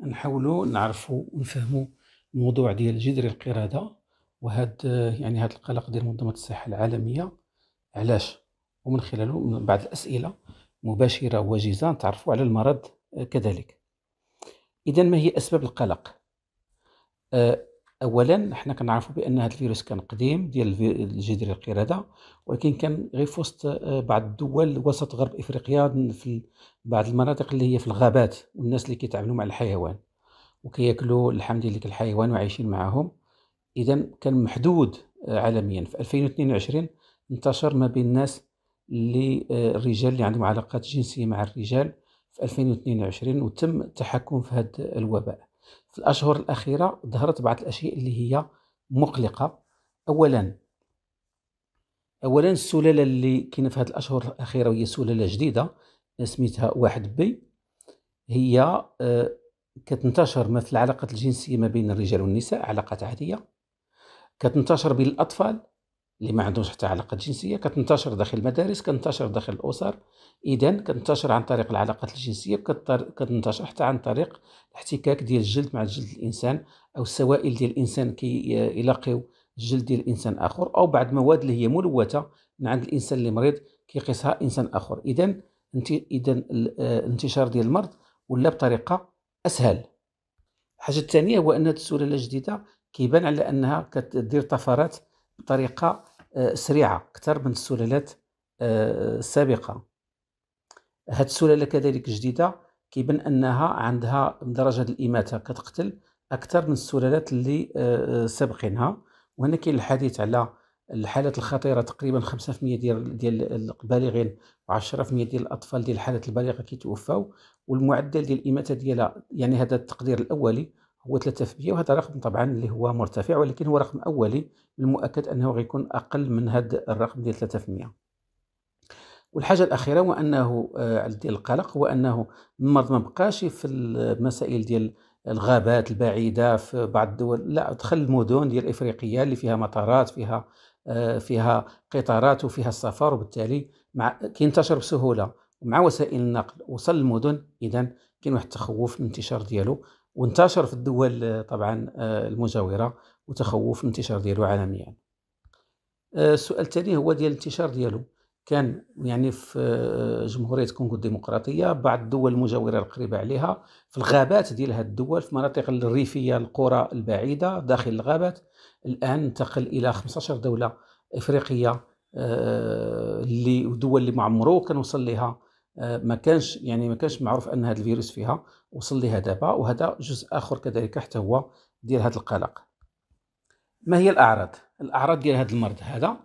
نحاولوا نعرفوا ونفهموا الموضوع ديال جذر القرادة وهاد يعني هاد القلق ديال منظمة الصحة العالمية علاش ومن خلاله من بعض الأسئلة مباشرة وجيزة تعرفوا على المرض آه، كذلك إذا ما هي أسباب القلق آه، اولا حنا كنعرفوا بان هذا الفيروس كان قديم ديال الجدري القرده ولكن كان غير في وسط آه، بعض الدول وسط غرب افريقيا في بعض المناطق اللي هي في الغابات والناس اللي كيتعاملوا مع الحيوان وكياكلوا اللحم ديال الحيوان وعايشين معاهم اذا كان محدود آه، عالميا في 2022 انتشر ما بين الناس اللي آه، الرجال اللي عندهم علاقات جنسيه مع الرجال في 2022 وتم التحكم في هذا الوباء في الأشهر الأخيرة ظهرت بعض الأشياء اللي هي مقلقة أولا أولا السلالة اللي كاينة في هذه الأشهر الأخيرة وهي سلالة جديدة سميتها واحد بي هي آه، كتنتشر مثل العلاقات الجنسية ما بين الرجال والنساء علاقات عادية كتنتشر بين الأطفال اللي ما عندهمش حتى علاقه جنسيه كتنتشر داخل المدارس كتنتشر داخل الاسر اذا كتنتشر عن طريق العلاقات الجنسيه كتنتشر حتى عن طريق الاحتكاك ديال الجلد مع جلد الانسان او السوائل ديال الانسان كيلاقيو كي الجلد ديال الانسان اخر او بعض المواد اللي هي ملوثه من عند الانسان اللي مريض كيقيسها انسان اخر اذا اذا الانتشار آه، ديال المرض ولا بطريقه اسهل الحاجه الثانيه هو ان هذه السلاله الجديده كيبان على انها كدير طفرات بطريقه آه، سريعه اكثر من السلالات آه، السابقه هاد السلاله كذلك جديده كيبان انها عندها درجه الاماته كتقتل اكثر من السلالات اللي آه، سابقينها وهنا كاين الحديث على الحالات الخطيره تقريبا 5% ديال ديال البالغين و10% ديال الاطفال ديال الحالات البالغه كيتوفاو والمعدل ديال الاماته ديالها يعني هذا التقدير الاولي هو 3% وهذا رقم طبعا اللي هو مرتفع ولكن هو رقم اولي المؤكد انه غيكون اقل من هذا الرقم ديال 3% والحاجه الاخيره هو انه آه، عندي القلق هو انه المرض ما بقاش في المسائل ديال الغابات البعيده في بعض الدول لا دخل المدن ديال افريقيا اللي فيها مطارات فيها آه، فيها قطارات وفيها السفر وبالتالي مع كينتشر بسهوله ومع وسائل النقل وصل المدن اذا كاين واحد التخوف من الانتشار ديالو وانتشر في الدول طبعا آه، المجاوره وتخوف الانتشار ديالو عالميا آه، السؤال الثاني هو ديال الانتشار ديالو كان يعني في آه، جمهوريه كونغو الديمقراطيه بعض الدول المجاوره القريبه عليها في الغابات ديال هذه الدول في المناطق الريفيه القرى البعيده داخل الغابات الان انتقل الى 15 دوله افريقيه اللي دول اللي ما عمرو كان وصل لها آه، ما كانش يعني ما كانش معروف ان هذا الفيروس فيها وصل لها دابا وهذا جزء اخر كذلك حتى هو ديال هذا القلق ما هي الاعراض الاعراض ديال هذا المرض هذا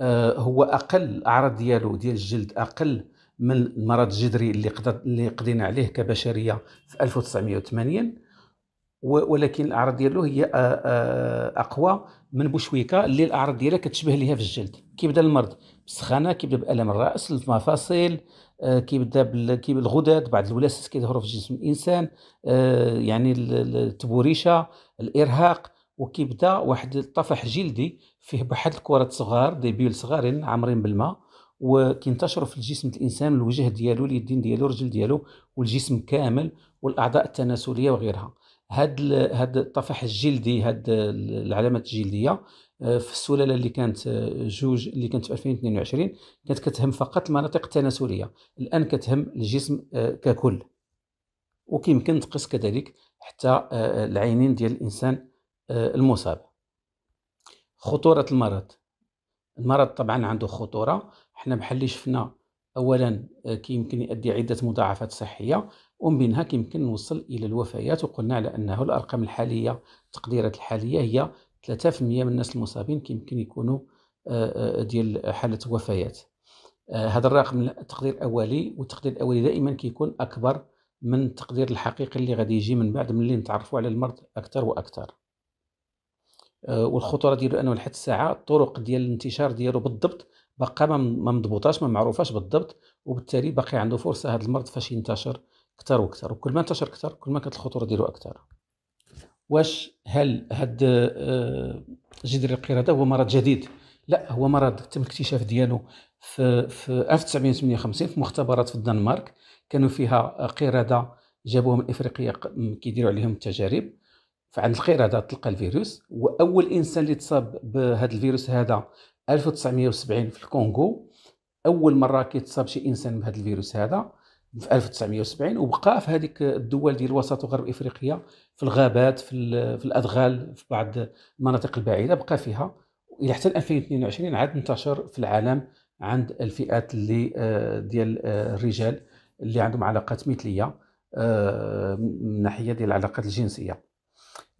آه، هو اقل الاعراض ديالو ديال الجلد اقل من المرض الجدري اللي اللي قضينا عليه كبشريه في 1980 ولكن الاعراض ديالو هي آه، اقوى من بوشويكه اللي الاعراض ديالها كتشبه ليها في الجلد كيبدا المرض بالسخانه كيبدا بالم الراس المفاصل آه، كيبدا بالغدد الغدد بعض الولاسس كيظهروا في جسم الانسان آه، يعني التبوريشه الارهاق وكيبدا واحد الطفح جلدي فيه بحد الكرات صغار دي بيول صغارين عامرين بالماء وكينتشروا في الجسم الانسان الوجه ديالو اليدين ديالو الرجل ديالو والجسم كامل والاعضاء التناسليه وغيرها هاد هاد الطفح الجلدي هاد العلامات الجلديه آه، في السلاله اللي كانت آه، جوج اللي كانت في 2022 كانت كتهم فقط المناطق التناسليه الان كتهم الجسم آه، ككل وكيمكن تقيس كذلك حتى العينين ديال الانسان المصاب خطوره المرض المرض طبعا عنده خطوره حنا بحال اللي شفنا اولا آه، كيمكن يؤدي عده مضاعفات صحيه ومن بينها كيمكن نوصل الى الوفيات وقلنا على انه الارقام الحاليه التقديرات الحاليه هي 3% من الناس المصابين كيمكن يكونوا آه، آه، ديال حاله وفيات هذا الرقم التقدير الاولي والتقدير الاولي دائما كيكون اكبر من التقدير الحقيقي اللي غادي يجي من بعد ملي نتعرفوا على المرض اكثر واكثر والخطوره ديالو انه لحد الساعه الطرق ديال الانتشار ديالو بالضبط باقا ما مضبوطاش ما معروفاش بالضبط وبالتالي باقي عنده فرصه هذا المرض فاش ينتشر اكثر واكثر وكل ما انتشر اكثر كل ما كانت الخطوره ديالو اكثر واش هل هاد آه، جذر القرده هو مرض جديد لا هو مرض تم الاكتشاف ديالو في في 1958 في مختبرات في الدنمارك كانوا فيها آه، قرده جابوها من افريقيا كيديروا عليهم التجارب فعند القرده تلقى الفيروس واول انسان اللي تصاب بهذا الفيروس هذا 1970 في الكونغو اول مره كيتصاب شي انسان بهذا الفيروس هذا في 1970 وبقى في هذيك الدول ديال وسط وغرب افريقيا في الغابات في, في الادغال في بعض المناطق البعيده بقى فيها الى حتى 2022 عاد انتشر في العالم عند الفئات اللي آه، ديال آه، الرجال اللي عندهم علاقات مثليه آه، من ناحيه ديال العلاقات الجنسيه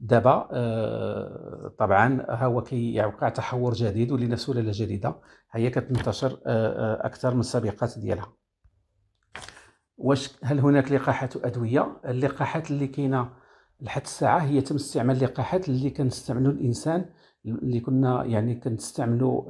دابا آه، طبعا ها هو كيوقع تحور جديد ولينا سلاله جديده هي كتنتشر آه، آه، اكثر من السابقات ديالها واش هل هناك لقاحات ادويه اللقاحات اللي كاينه لحد الساعه هي تم استعمال اللقاحات اللي كنستعملو الانسان اللي كنا يعني كنستعملو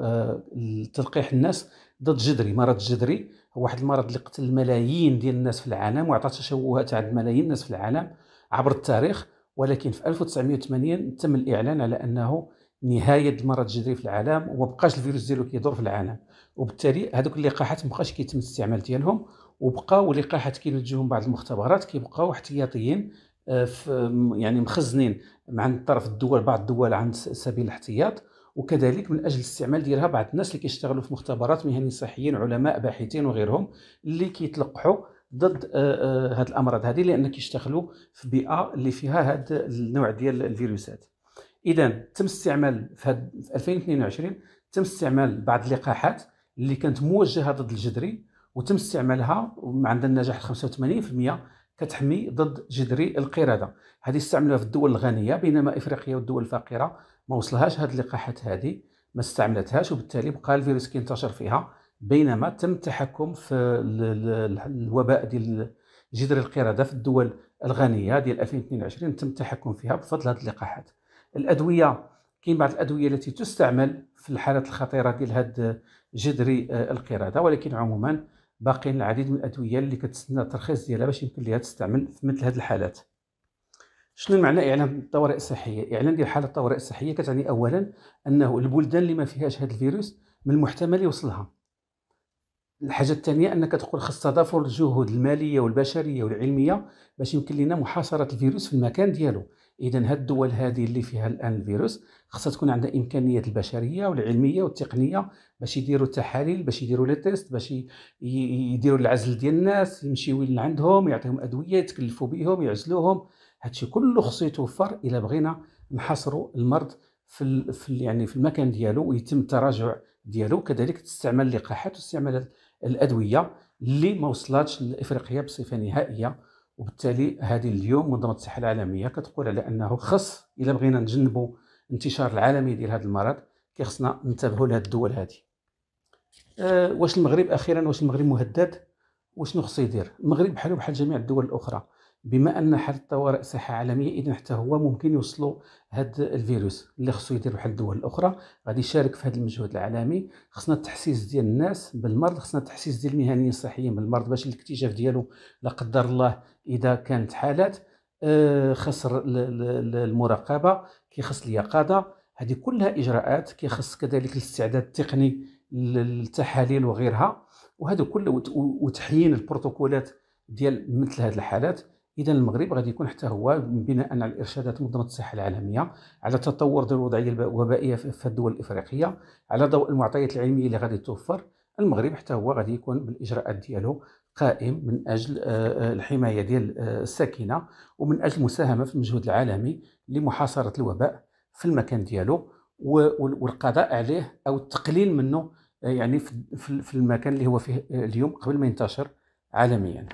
لتلقيح الناس ضد جذري مرض جذري هو واحد المرض اللي قتل ملايين ديال الناس في العالم وعطى تشوهات عند ملايين الناس في العالم عبر التاريخ ولكن في 1980 تم الاعلان على انه نهايه المرض الجذري في العالم وما الفيروس ديالو كيدور في العالم وبالتالي هذوك اللقاحات مابقاش كيتم الاستعمال ديالهم وبقاو لقاحات كينتجوهم بعض المختبرات كيبقاو احتياطيين آه، في يعني مخزنين مع طرف الدول بعض الدول عند سبيل الاحتياط وكذلك من اجل الاستعمال ديالها بعض الناس اللي كيشتغلوا في مختبرات مهنيين صحيين علماء باحثين وغيرهم اللي كيتلقحوا ضد آه، آه، هاد الامراض هذه لان كيشتغلوا في بيئه اللي فيها هذا النوع ديال الفيروسات اذا تم استعمال في, هاد 2022 تم استعمال بعض اللقاحات اللي كانت موجهه ضد الجدري وتم استعمالها عندها النجاح 85% كتحمي ضد جدري القرده هذه استعملوها في الدول الغنيه بينما افريقيا والدول الفقيره ما وصلهاش هذه اللقاحات هذه ما استعملتهاش وبالتالي بقى الفيروس كينتشر فيها بينما تم التحكم في الوباء ديال جذر القرده في الدول الغنيه ديال 2022 تم التحكم فيها بفضل هذه اللقاحات الادويه كاين بعض الادويه التي تستعمل في الحالات الخطيره ديال هذا جذري آه، القرده ولكن عموما باقيين العديد من الادويه اللي كتسنى الترخيص ديالها باش يمكن ليها تستعمل في مثل هذه الحالات شنو معنى اعلان الطوارئ الصحيه اعلان ديال حاله الطوارئ الصحيه كتعني اولا انه البلدان اللي ما فيهاش هذا الفيروس من المحتمل يوصلها الحاجه الثانيه انك تقول خص تضافر الجهود الماليه والبشريه والعلميه باش يمكن لنا محاصره الفيروس في المكان ديالو اذا هاد الدول هذه اللي فيها الان الفيروس خصها تكون عندها امكانيات البشريه والعلميه والتقنيه باش يديروا التحاليل باش يديروا لي تيست باش يديروا العزل ديال الناس يمشيو لعندهم يعطيهم ادويه يتكلفوا بهم يعزلوهم هادشي كله خصو يتوفر الا بغينا نحصروا المرض في, في يعني في المكان ديالو ويتم التراجع ديالو كذلك تستعمل اللقاحات واستعمال الادويه اللي ما وصلتش لافريقيا بصفه نهائيه وبالتالي هذه اليوم منظمه الصحه العالميه كتقول على انه خص الا بغينا نجنبوا انتشار العالمي ديال هذا المرض كيخصنا ننتبهوا لهاد الدول هذه أه واش المغرب اخيرا واش المغرب مهدد وشنو خصو يدير المغرب بحالو بحال جميع الدول الاخرى بما ان حتى هو صحه عالميه اذا حتى هو ممكن يوصلوا هذا الفيروس اللي خصو يدير بحال الدول الاخرى غادي يشارك في هذا المجهود العالمي خصنا التحسيس ديال الناس بالمرض خصنا التحسيس ديال المهنيين الصحيين بالمرض باش الاكتشاف ديالو لا قدر الله اذا كانت حالات آه، خسر المراقبه كيخص اليقظه هذه كلها اجراءات كيخص كذلك الاستعداد التقني للتحاليل وغيرها وهذا كله وتحيين البروتوكولات ديال مثل هذه الحالات اذا المغرب غادي يكون حتى هو بناء على الارشادات منظمه الصحه العالميه على تطور الوضعيه الوبائيه في الدول الافريقيه على ضوء المعطيات العلميه اللي غادي توفر المغرب حتى هو غادي يكون بالاجراءات ديالو قائم من اجل آه، آه، الحمايه ديال آه، الساكنه ومن اجل المساهمه في المجهود العالمي لمحاصره الوباء في المكان ديالو والقضاء عليه او التقليل منه يعني في المكان اللي هو فيه اليوم قبل ما ينتشر عالميا